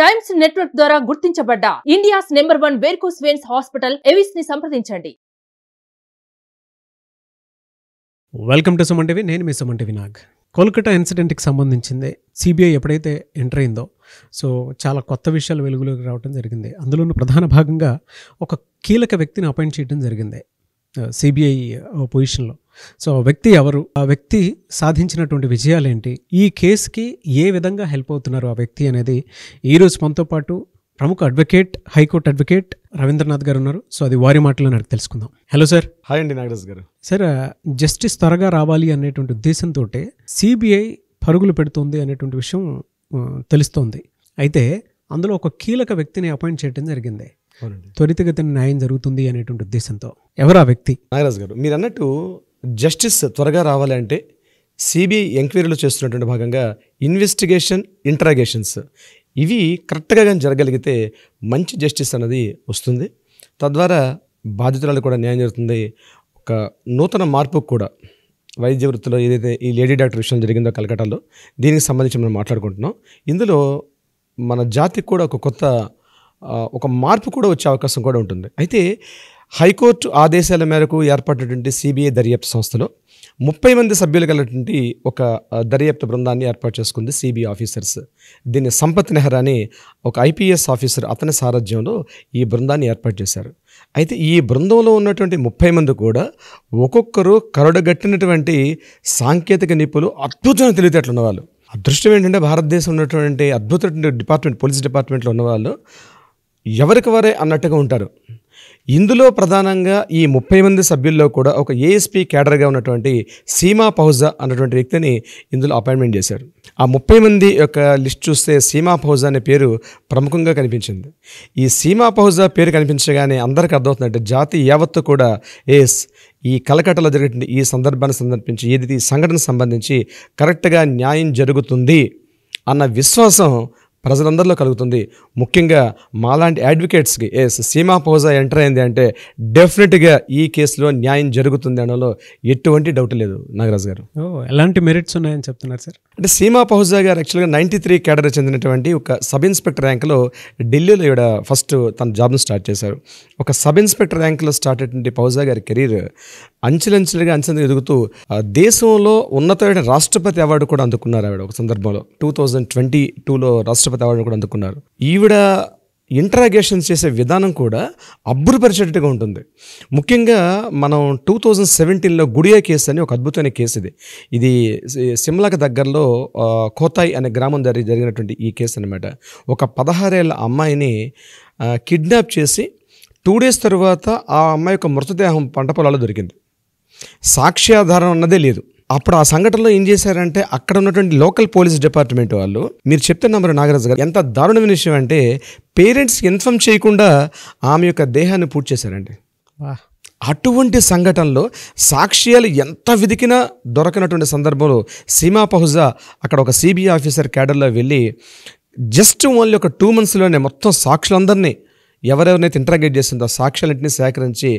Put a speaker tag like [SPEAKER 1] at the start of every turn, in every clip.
[SPEAKER 1] times network ద్వారా గుర్తించబడ్డ India's number one varicose veins hospital Avis ని సంప్రదించండి
[SPEAKER 2] వెల్కమ్ టు సుమంటివి నేను మీ సుమంటి వినాగ్ కోల్కతా ఇన్సిడెంట్కి సంబంధించింది సిబిఐ ఎప్పుడైతే ఎంటర్ అయిందో సో చాలా కొత్త విషయాలు వెలుగులోకి రావడం జరిగింది అందులోనూ ప్రధాన భాగంగా ఒక కీలక వ్యక్తిని అపాయింట్ చేయడం జరిగింది సిబిఐ పొజిషన్లో సో వ్యక్తి ఎవరు ఆ వ్యక్తి సాధించినటువంటి విజయాలేంటి ఈ కేసుకి ఏ విధంగా హెల్ప్ అవుతున్నారు ఆ వ్యక్తి అనేది ఈరోజు మనతో పాటు ప్రముఖ అడ్వకేట్ హైకోర్టు అడ్వకేట్ రవీంద్రనాథ్ గారు ఉన్నారు సో అది వారి మాటలో నాకు తెలుసుకుందాం హలో సార్
[SPEAKER 1] హాయ్ అండి నాగరాజ్ గారు
[SPEAKER 2] సార్ జస్టిస్ త్వరగా రావాలి అనేటువంటి ఉద్దేశంతో సిబిఐ పరుగులు పెడుతుంది అనేటువంటి విషయం తెలుస్తోంది అయితే అందులో ఒక కీలక వ్యక్తిని అపాయింట్ చేయడం జరిగింది త్వరితగతిన న్యాయం జరుగుతుంది అనేటువంటి ఉద్దేశంతో
[SPEAKER 1] ఎవరు ఆ వ్యక్తి నాగరాజ్ గారు మీరు అన్నట్టు జస్టిస్ త్వరగా రావాలి అంటే సిబిఐ ఎంక్వైరీలు చేస్తున్నటువంటి భాగంగా ఇన్వెస్టిగేషన్ ఇంటరాగేషన్స్ ఇవి కరెక్ట్గా కానీ జరగలిగితే మంచి జస్టిస్ అనేది వస్తుంది తద్వారా బాధితురాలు కూడా న్యాయం జరుగుతుంది ఒక నూతన మార్పుకు కూడా వైద్య వృత్తిలో ఏదైతే ఈ లేడీ డాక్టర్ విషయం జరిగిందో కలకటాలో దీనికి సంబంధించి మనం మాట్లాడుకుంటున్నాం ఇందులో మన జాతికి కూడా ఒక కొత్త ఒక మార్పు కూడా వచ్చే అవకాశం కూడా ఉంటుంది అయితే హైకోర్టు ఆదేశాల మేరకు ఏర్పడినటువంటి సిబిఐ దర్యాప్తు సంస్థలో ముప్పై మంది సభ్యులు కలిగినటువంటి ఒక దర్యాప్తు బృందాన్ని ఏర్పాటు చేసుకుంది సిబిఐ ఆఫీసర్స్ దీన్ని సంపత్ నెహ్రా అని ఒక ఐపీఎస్ ఆఫీసర్ అతని సారథ్యంలో ఈ బృందాన్ని ఏర్పాటు చేశారు అయితే ఈ బృందంలో ఉన్నటువంటి ముప్పై మంది కూడా ఒక్కొక్కరు కరడగట్టినటువంటి సాంకేతిక నిపుణులు అద్భుతమైన తెలివితేటలు ఉన్నవాళ్ళు అదృష్టం ఏంటంటే భారతదేశం ఉన్నటువంటి అద్భుతమైన డిపార్ట్మెంట్ పోలీస్ డిపార్ట్మెంట్లో ఉన్నవాళ్ళు ఎవరికి వారే అన్నట్టుగా ఉంటారు ఇందులో ప్రధానంగా ఈ ముప్పై మంది సభ్యుల్లో కూడా ఒక ఏఎస్పీ క్యాడర్గా ఉన్నటువంటి సీమా పౌజా అన్నటువంటి వ్యక్తిని ఇందులో అపాయింట్మెంట్ చేశారు ఆ ముప్పై మంది యొక్క లిస్ట్ చూస్తే సీమా పౌజా అనే పేరు ప్రముఖంగా కనిపించింది ఈ సీమా పౌజా పేరు కనిపించగానే అందరికీ అర్థమవుతుందంటే జాతి యావత్తు కూడా ఏస్ ఈ కలకట్టలో జరిగిన ఈ సందర్భాన్ని సందర్భించి ఏది ఈ సంఘటనకు సంబంధించి కరెక్ట్గా న్యాయం జరుగుతుంది అన్న విశ్వాసం ప్రజలందరిలో కలుగుతుంది ముఖ్యంగా మాలాంటి అడ్వకేట్స్కి ఎస్ సీమా పోజా ఎంటర్ అయింది అంటే డెఫినెట్గా ఈ కేసులో న్యాయం జరుగుతుంది అనలో ఎటువంటి డౌట్ లేదు నాగరాజు గారు ఎలాంటి
[SPEAKER 2] మెరిట్స్ ఉన్నాయని చెప్తున్నారు సార్
[SPEAKER 1] అంటే సీమా పహుజా గారు యాక్చువల్గా నైంటీ త్రీ కేడర్ చెందినటువంటి ఒక సబ్ ఇన్స్పెక్టర్ ర్యాంక్లో ఢిల్లీలో ఇక్కడ ఫస్ట్ తన జాబ్ను స్టార్ట్ చేశారు ఒక సబ్ ఇన్స్పెక్టర్ ర్యాంక్లో స్టార్ట్ అయినటువంటి పహుజా గారి కెరీర్ అంచెలంచెలుగా అంచెలు ఎదుగుతూ దేశంలో ఉన్నతమైన రాష్ట్రపతి అవార్డు కూడా అందుకున్నారు ఆవిడ ఒక సందర్భంలో టూ థౌజండ్ ట్వంటీ టూలో రాష్ట్ర రాష్ట్రపతి అవార్డు కూడా అందుకున్నారు ఈవిడ ఇంటరాగేషన్ చేసే విధానం కూడా అబ్బురుపరిచేటట్టుగా ఉంటుంది ముఖ్యంగా మనం టూ థౌజండ్ సెవెంటీన్లో గుడియా కేసు అని ఒక అద్భుతమైన కేసు ఇది ఇది సిమ్లాకి దగ్గరలో కోతాయి అనే గ్రామం దగ్గర జరిగినటువంటి ఈ కేసు అనమాట ఒక పదహారేళ్ళ అమ్మాయిని కిడ్నాప్ చేసి టూ డేస్ తర్వాత ఆ అమ్మాయి యొక్క మృతదేహం పంట పొలాల్లో దొరికింది సాక్ష్యాధారం అన్నదే లేదు అప్పుడు ఆ సంఘటనలో ఏం చేశారంటే అక్కడ ఉన్నటువంటి లోకల్ పోలీస్ డిపార్ట్మెంట్ వాళ్ళు మీరు చెప్తున్న మరి నాగరాజు గారు ఎంత దారుణమైన విషయం అంటే పేరెంట్స్ ఇన్ఫామ్ చేయకుండా ఆమె యొక్క దేహాన్ని పూర్తి చేశారండి అటువంటి సంఘటనలో సాక్ష్యాలు ఎంత విదికినా దొరకనటువంటి సందర్భంలో సీమా పహుజా అక్కడ ఒక సిబిఐ ఆఫీసర్ క్యాడర్లో వెళ్ళి జస్ట్ ఓన్లీ ఒక టూ మంత్స్లోనే మొత్తం సాక్షులందరినీ ఎవరెవరినైతే ఇంటరాగేట్ చేస్తుందో సాక్ష్యాలన్నింటినీ సేకరించి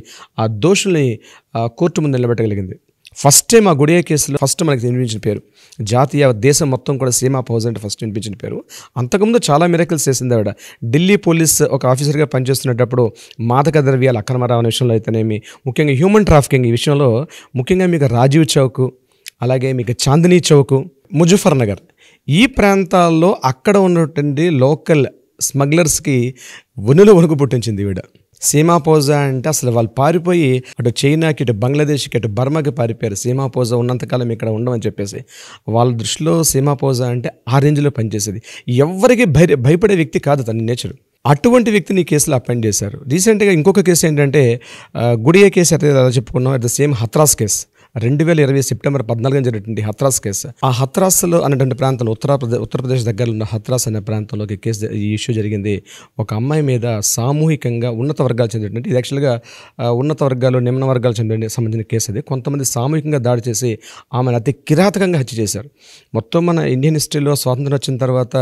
[SPEAKER 1] ఆ దోషుల్ని కోర్టు ముందు నిలబెట్టగలిగింది ఫస్ట్ టైం ఆ గొడియా కేసులో ఫస్ట్ మనకి వినిపించిన పేరు జాతీయ దేశం మొత్తం కూడా సీమా పౌజ్ అంటే ఫస్ట్ వినిపించిన పేరు అంతకుముందు చాలా మిరకల్స్ చేసింది ఆవిడ ఢిల్లీ పోలీస్ ఒక ఆఫీసర్గా పనిచేస్తున్నప్పుడు మాదక ద్రవ్యాలు అక్రమ రావణ విషయంలో అయితేనేమి ముఖ్యంగా హ్యూమన్ ట్రాఫికింగ్ ఈ విషయంలో ముఖ్యంగా మీకు రాజీవ్ చౌక్ అలాగే మీకు చాందినీ చౌక్ ముజఫర్ నగర్ ఈ ప్రాంతాల్లో అక్కడ ఉన్నటువంటి లోకల్ స్మగ్లర్స్కి వనులు వణుకు పుట్టించింది వీడ సీమాపోజా అంటే అసలు వాళ్ళు పారిపోయి అటు చైనాకి ఇటు బంగ్లాదేశ్కి ఇటు బర్మకి పారిపోయారు సీమాపోజా ఉన్నంతకాలం ఇక్కడ ఉండమని చెప్పేసి వాళ్ళ దృష్టిలో సీమాపోజా అంటే ఆ రేంజ్లో పనిచేసేది ఎవరికి భయ భయపడే వ్యక్తి కాదు తన నేచరు అటువంటి వ్యక్తిని కేసులు కేసులో అపెండ్ చేశారు రీసెంట్గా ఇంకొక కేసు ఏంటంటే గుడియా కేసు అయితే ఎలా చెప్పుకున్నాం at the same Hathras case రెండు వేల ఇరవై సెప్టెంబర్ పద్నాలుగున జరిగినటువంటి హత్రాస్ కేసు ఆ హత్రాస్లో అనేటువంటి ప్రాంతంలో ఉత్తరప్రదేశ్ ఉత్తరప్రదేశ్ దగ్గర ఉన్న హత్రాస్ అనే ప్రాంతంలోకి కేసు ఈ ఇష్యూ జరిగింది ఒక అమ్మాయి మీద సామూహికంగా ఉన్నత వర్గాలు చెందినటువంటి ఇది యాక్చువల్గా ఉన్నత వర్గాలు నిమ్న వర్గాలు చెందిన సంబంధించిన కేసు అది కొంతమంది సామూహికంగా దాడి చేసి ఆమెను అతి కిరాతకంగా హత్య చేశారు మొత్తం మన ఇండియన్ హిస్టరీలో స్వాతంత్రం వచ్చిన తర్వాత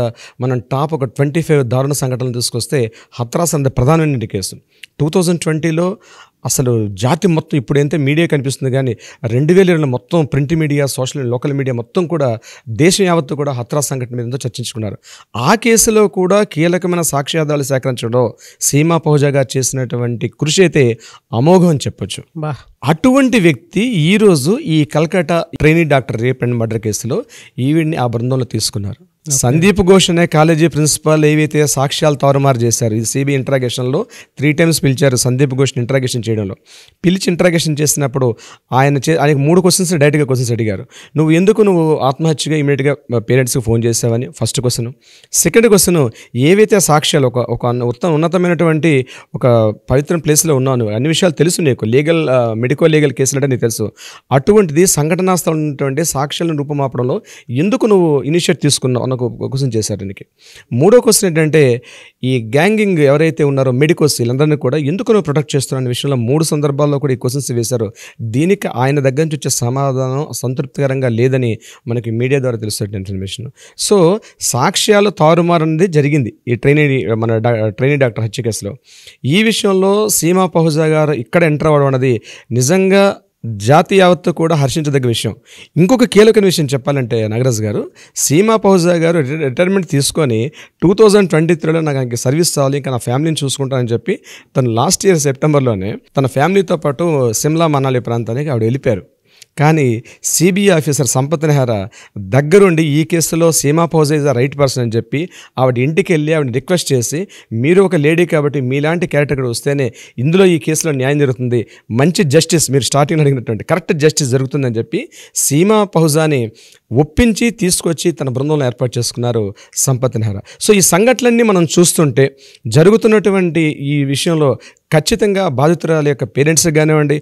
[SPEAKER 1] మనం టాప్ ఒక ట్వంటీ ఫైవ్ దారుణ సంఘటనలు తీసుకొస్తే హత్రాస్ అనేది ప్రధానమైన కేసు టూ థౌజండ్ ట్వంటీలో అసలు జాతి మొత్తం ఇప్పుడైతే మీడియా కనిపిస్తుంది కానీ రెండు వేల ఇరవై మొత్తం print media social local media మొత్తం కూడా దేశం యావత్తు కూడా హత్రా సంఘటన మీద చర్చించుకున్నారు ఆ కేసులో కూడా కీలకమైన సాక్ష్యాధారాలు సేకరించడం సీమా పహుజాగా చేసినటువంటి కృషి అయితే అమోఘం అని చెప్పొచ్చు అటువంటి వ్యక్తి ఈరోజు ఈ Calcutta training doctor rape and murder కేసులో ఈవిడ్ని ఆ బృందంలో తీసుకున్నారు సందీప్ ఘోష్ అనే కాలేజీ ప్రిన్సిపాల్ ఏవైతే సాక్ష్యాలు తారుమారు చేశారు ఇది సిబి ఇంట్రాగేషన్లో త్రీ టైమ్స్ పిలిచారు సందీప్ ఘోష్ని ఇంట్రాగేషన్ చేయడంలో పిలిచి ఇంట్రాగేషన్ చేసినప్పుడు ఆయన చే ఆయనకు మూడు క్వశ్చన్స్ డైరెక్ట్గా క్వశ్చన్స్ అడిగారు నువ్వు ఎందుకు నువ్వు ఆత్మహత్యగా ఇమీడియట్గా పేరెంట్స్కి ఫోన్ చేసావని ఫస్ట్ క్వశ్చన్ సెకండ్ క్వశ్చన్ ఏవైతే సాక్ష్యాలు ఒక ఒక ఉత్తమ ఉన్నతమైనటువంటి ఒక పవిత్ర ప్లేస్లో ఉన్నావు అన్ని విషయాలు తెలుసు నీకు లీగల్ మెడికో లీగల్ కేసులు అంటే నీకు తెలుసు అటువంటిది సంఘటనా స్థలం ఉన్నటువంటి సాక్ష్యాలను రూపమాపడంలో ఎందుకు నువ్వు ఇనిషియేట్ తీసుకున్నావు అన్న క్వశ్చన్ చేశారు దీనికి మూడో క్వశ్చన్ ఏంటంటే ఈ గ్యాంగింగ్ ఎవరైతే ఉన్నారో మెడికోస్ వీళ్ళందరినీ కూడా ఎందుకు నువ్వు ప్రొటెక్ట్ చేస్తున్నా అనే విషయంలో మూడు సందర్భాల్లో కూడా ఈ క్వశ్చన్స్ వేశారు దీనికి ఆయన దగ్గర నుంచి వచ్చే సమాధానం సంతృప్తికరంగా లేదని మనకి మీడియా ద్వారా తెలుస్తుంది ఇన్ఫర్మేషన్ సో సాక్ష్యాలు తారుమారు అనేది జరిగింది ఈ ట్రైనీ మన ట్రైనీ డాక్టర్ హత్య కేసులో ఈ విషయంలో సీమా పహుజా గారు ఇక్కడ ఎంటర్ అవ్వడం అనేది నిజంగా జాతి యావత్తు కూడా హర్షించదగ్గ విషయం ఇంకొక కీలకమైన విషయం చెప్పాలంటే నాగరాజ్ గారు సీమా పౌజా గారు రిటైర్మెంట్ తీసుకొని టూ థౌజండ్ ట్వంటీ త్రీలో నాకు ఇంకా సర్వీస్ కావాలి ఇంకా నా ఫ్యామిలీని చూసుకుంటానని చెప్పి తను లాస్ట్ ఇయర్ సెప్టెంబర్లోనే తన ఫ్యామిలీతో పాటు సిమ్లా మనాలి ప్రాంతానికి ఆవిడ వెళ్ళిపోయారు కానీ సిబిఐ ఆఫీసర్ సంపత్ నెహ్రా దగ్గరుండి ఈ కేసులో Seema Pahuja is the right person అని చెప్పి ఆవిడ ఇంటికి వెళ్ళి ఆవిడ రిక్వెస్ట్ చేసి మీరు ఒక లేడీ కాబట్టి మీలాంటి క్యారెక్టర్ వస్తేనే ఇందులో ఈ కేసులో న్యాయం జరుగుతుంది మంచి జస్టిస్ మీరు స్టార్టింగ్ అడిగినటువంటి కరెక్ట్ జస్టిస్ జరుగుతుందని చెప్పి సీమా పహుజాని ఒప్పించి తీసుకొచ్చి తన బృందంలో ఏర్పాటు చేసుకున్నారు సంపత్ నెహ్రా సో ఈ సంఘటనలన్నీ మనం చూస్తుంటే జరుగుతున్నటువంటి ఈ విషయంలో ఖచ్చితంగా బాధితురాల యొక్క పేరెంట్స్ కానివ్వండి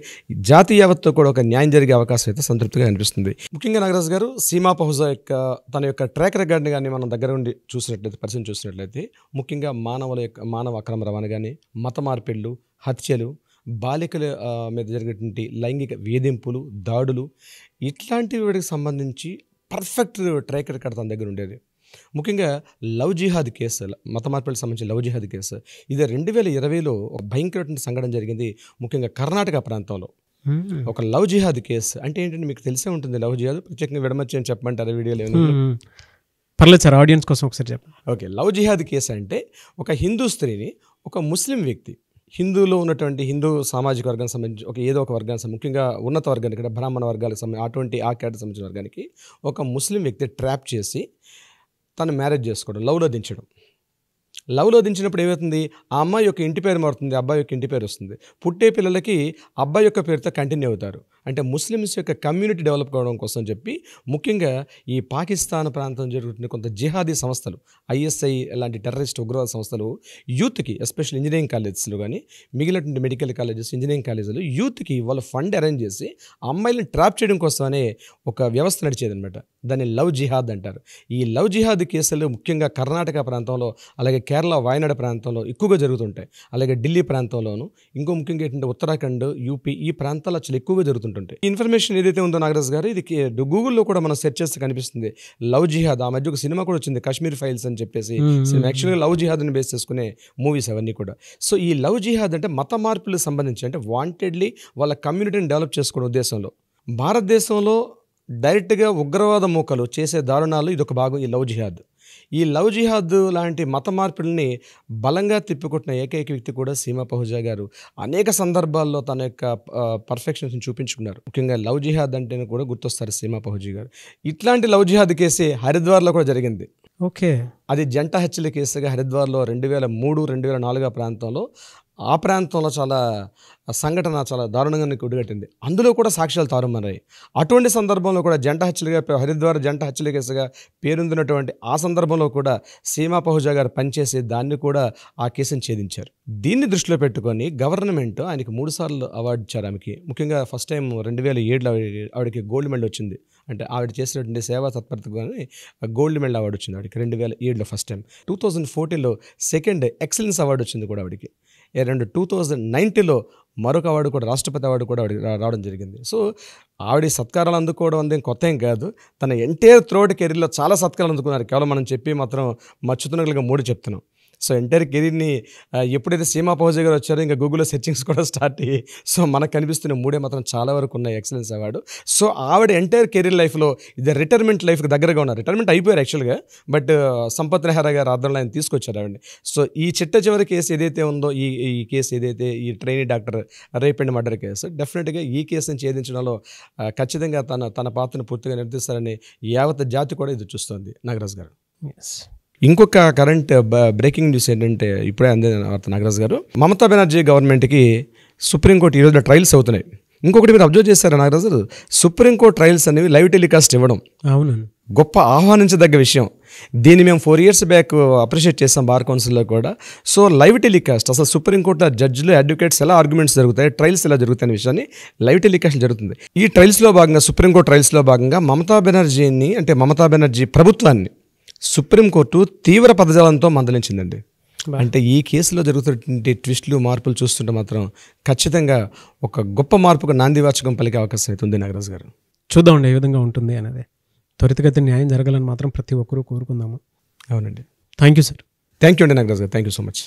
[SPEAKER 1] జాతి యావత్తో కూడా ఒక న్యాయం జరిగే అవకాశం అయితే సంతృప్తిగా అనిపిస్తుంది ముఖ్యంగా నాగరాజ్ గారు సీమా పహుజా యొక్క తన యొక్క ట్రాక్ రికార్డ్ని కానీ మనం దగ్గర ఉండి చూసినట్లయితే పరిచయం చూసినట్లయితే ముఖ్యంగా మానవుల యొక్క మానవ అక్రమ రవాణా కానీ మత మార్పిళ్ళు హత్యలు బాలికల మీద జరిగినటువంటి లైంగిక వేధింపులు దాడులు ఇట్లాంటి వాటికి సంబంధించి పర్ఫెక్ట్ ట్రైక్ రికార్డ్ తన దగ్గర ఉండేది ముఖ్యంగా లవ్ జిహాద్ కేసు మత మార్పులకు సంబంధించిన లవ్ జిహాద్ కేసు ఇది రెండు వేల ఇరవైలో ఒక భయంకరమైన సంఘటన జరిగింది ముఖ్యంగా కర్ణాటక ప్రాంతంలో ఒక లవ్ జిహాద్ కేసు అంటే ఏంటంటే మీకు తెలిసే ఉంటుంది లవ్ జిహాద్ ప్రత్యేకంగా విడమర్చి అని చెప్పమంటారు వీడియోలో
[SPEAKER 2] పర్లేదు సార్ ఆడియన్స్ కోసం ఒకసారి చెప్పండి
[SPEAKER 1] ఓకే లవ్ జిహాద్ కేసు అంటే ఒక హిందూ స్త్రీని ఒక ముస్లిం వ్యక్తి హిందువులో ఉన్నటువంటి హిందూ సామాజిక వర్గానికి సంబంధించి ఒక ఏదో ఒక వర్గానికి సంబంధించి ముఖ్యంగా ఉన్నత వర్గానికి అంటే బ్రాహ్మణ వర్గాలకు సంబంధించి అటువంటి ఆ కేటకి సంబంధించిన వర్గానికి ఒక ముస్లిం వ్యక్తి ట్రాప్ చేసి తను మ్యారేజ్ చేసుకోవడం లవ్లో దించడం లవ్లో దించినప్పుడు ఏమవుతుంది ఆ అమ్మాయి యొక్క ఇంటి పేరు మారుతుంది అబ్బాయి యొక్క ఇంటి పేరు వస్తుంది పుట్టే పిల్లలకి అబ్బాయి యొక్క పేరుతో కంటిన్యూ అవుతారు అంటే ముస్లిమ్స్ యొక్క కమ్యూనిటీ డెవలప్ కావడం కోసం చెప్పి ముఖ్యంగా ఈ పాకిస్తాన్ ప్రాంతం జరుగుతున్న కొంత జిహాదీ సంస్థలు ఐఎస్ఐ లాంటి టెర్రరిస్ట్ ఉగ్రవాద సంస్థలు యూత్కి ఎస్పెషల్ ఇంజనీరింగ్ కాలేజెస్లో కానీ మిగిలినటువంటి మెడికల్ కాలేజెస్ ఇంజనీరింగ్ కాలేజీలు యూత్కి వాళ్ళు ఫండ్ అరేంజ్ చేసి అమ్మాయిలను ట్రాప్ చేయడం కోసమనే ఒక వ్యవస్థ నడిచేదనమాట దాన్ని లవ్ జిహాద్ అంటారు ఈ లవ్ జిహాద్ కేసులు ముఖ్యంగా కర్ణాటక ప్రాంతంలో అలాగే కేరళ వాయనాడ ప్రాంతంలో ఎక్కువగా జరుగుతుంటాయి అలాగే ఢిల్లీ ప్రాంతంలోను ఇంకో ముఖ్యంగా ఏంటంటే ఉత్తరాఖండ్ యూపీ ఈ ప్రాంతాల్లో అసలు ఎక్కువగా జరుగుతుంటాయి ఉంటాయి ఇన్ఫర్మేషన్ ఏదైతే ఉందో నాగరాజ్ గారు ఇది గూగుల్లో కూడా మనం సెర్చ్ చేస్తే కనిపిస్తుంది లవ్ జిహాద్ ఆ మధ్య ఒక సినిమా కూడా వచ్చింది కాశ్మీర్ ఫైల్స్ అని చెప్పేసి సినిమా యాక్చువల్గా లవ్ జిహాద్ని బేస్ చేసుకునే మూవీస్ అవన్నీ కూడా సో ఈ లవ్ జిహాద్ అంటే మత మార్పులకు సంబంధించి అంటే వాంటెడ్లీ వాళ్ళ కమ్యూనిటీని డెవలప్ చేసుకోవడం ఉద్దేశంలో భారతదేశంలో డైరెక్ట్గా ఉగ్రవాద మూకలు చేసే దారుణాలు ఇదొక భాగం ఈ లవ్ జిహాద్ ఈ లవ్ జిహాద్ లాంటి మత మార్పిడిని బలంగా తిప్పికొట్టిన ఏకైక వ్యక్తి కూడా సీమా పహుజా గారు అనేక సందర్భాల్లో తన యొక్క పర్ఫెక్షన్స్ని చూపించుకున్నారు ముఖ్యంగా లవ్ జిహాద్ అంటేనే కూడా గుర్తొస్తారు సీమా పహుజీ గారు ఇట్లాంటి లవ్ జిహాద్ కేసే హరిద్వార్లో కూడా జరిగింది ఓకే అది జంట హత్యల కేసుగా హరిద్వార్లో రెండు వేల మూడు రెండు వేల నాలుగు ప్రాంతంలో ఆ ప్రాంతంలో చాలా సంఘటన చాలా దారుణంగా నీకు ఉడిగట్టింది అందులో కూడా సాక్ష్యాలు తారుమారాయి అటువంటి సందర్భంలో కూడా జంట హత్యలుగా హరిద్వార జంట హత్యలు కేసుగా పేరొందినటువంటి ఆ సందర్భంలో కూడా సీమా పహుజా గారు పనిచేసి దాన్ని కూడా ఆ కేసును ఛేదించారు దీన్ని దృష్టిలో పెట్టుకొని గవర్నమెంట్ ఆయనకి మూడుసార్లు అవార్డు ఇచ్చారు ఆమెకి ముఖ్యంగా ఫస్ట్ టైం రెండు వేల ఏడులో ఆవిడకి గోల్డ్ మెడల్ వచ్చింది అంటే ఆవిడ చేసినటువంటి సేవా తత్పరతకు కానీ గోల్డ్ మెడల్ అవార్డు వచ్చింది ఆవిడకి రెండు వేల ఏడులో ఫస్ట్ టైం టూ థౌజండ్ ఫోర్టీన్లో సెకండ్ ఎక్సలెన్స్ అవార్డు వచ్చింది కూడా ఆవిడకి రెండు టూ థౌజండ్ నైన్టీలో మరొక అవార్డు కూడా రాష్ట్రపతి అవార్డు కూడా రావడం జరిగింది సో ఆవిడ సత్కారాలు అందుకోవడం అనేది కొత్త ఏం కాదు తన ఎంటైర్ త్రోడ్ కెరీర్లో చాలా సత్కారాలు అందుకున్నారు కేవలం మనం చెప్పి మాత్రం మర్చుతున్నట్లుగా మూడు చెప్తున్నాం సో ఎంటైర్ కెరీర్ని ఎప్పుడైతే సీమా పౌజయ్ గారు వచ్చారో ఇంకా గూగుల్లో సెర్చింగ్స్ కూడా స్టార్ట్ అయ్యి సో మనకు కనిపిస్తున్న మూడే మాత్రం చాలా వరకు ఉన్నాయి ఎక్సలెన్స్ అవార్డు సో ఆవిడ ఎంటైర్ కెరీర్ లైఫ్లో ఇది రిటైర్మెంట్ లైఫ్కి దగ్గరగా ఉన్నారు రిటైర్మెంట్ అయిపోయారు యాక్చువల్గా బట్ సంపత్ నెహ్రా గారు ఆధ్వర్యంలో ఆయన తీసుకొచ్చారు ఆవిడని సో ఈ చిట్ట చివరి కేసు ఏదైతే ఉందో ఈ ఈ కేసు ఏదైతే ఈ trainee doctor rape and murder case డెఫినెట్గా ఈ కేసుని ఛేదించడంలో ఖచ్చితంగా తన తన పాత్రను పూర్తిగా నిర్దిస్తారని యావత్ జాతి కూడా ఇది చూస్తుంది నాగరాజు గారు ఎస్ ఇంకొక కరెంట్ బ్రేకింగ్ న్యూస్ ఏంటంటే ఇప్పుడే అందే వార్త నాగరాజ్ గారు మమతా బెనర్జీ గవర్నమెంట్కి సుప్రీంకోర్టు ఈరోజు ట్రయల్స్ అవుతున్నాయి ఇంకొకటి మీరు అబ్జర్వ్ చేశారు నాగరాజ్ గారు సుప్రీంకోర్టు ట్రయల్స్ అనేవి లైవ్ టెలికాస్ట్ ఇవ్వడం అవును గొప్ప ఆహ్వానించదగ్గ విషయం దీన్ని మేము ఫోర్ ఇయర్స్ బ్యాక్ అప్రిషియేట్ చేసాం బార్ కౌన్సిల్లో కూడా సో లైవ్ టెలికాస్ట్ అసలు సుప్రీంకోర్టు జడ్జిలు అడ్వకేట్స్ ఎలా ఆర్గ్యుమెంట్స్ జరుగుతాయి ట్రయల్స్ ఎలా జరుగుతాయనే విషయాన్ని లైవ్ టెలికాస్ట్ జరుగుతుంది ఈ ట్రయల్స్లో భాగంగా సుప్రీంకోర్టు ట్రయల్స్లో భాగంగా మమతా బెనర్జీని అంటే మమతా బెనర్జీ ప్రభుత్వాన్ని సుప్రీంకోర్టు తీవ్ర పదజాలంతో మందలించిందండి అంటే ఈ కేసులో జరుగుతున్నటువంటి ట్విస్టులు మార్పులు చూస్తుంటే మాత్రం ఖచ్చితంగా ఒక గొప్ప మార్పుకు నాంది పలికే అవకాశం అయితే ఉంది నాగరాజ్ గారు
[SPEAKER 2] చూద్దామండి ఏ విధంగా ఉంటుంది అనేది త్వరితగతి న్యాయం జరగాలని మాత్రం ప్రతి ఒక్కరూ కోరుకుందాము అవునండి
[SPEAKER 1] thank you sir thank you అండి నాగరాజ్ గారు థ్యాంక్ యూ సో మచ్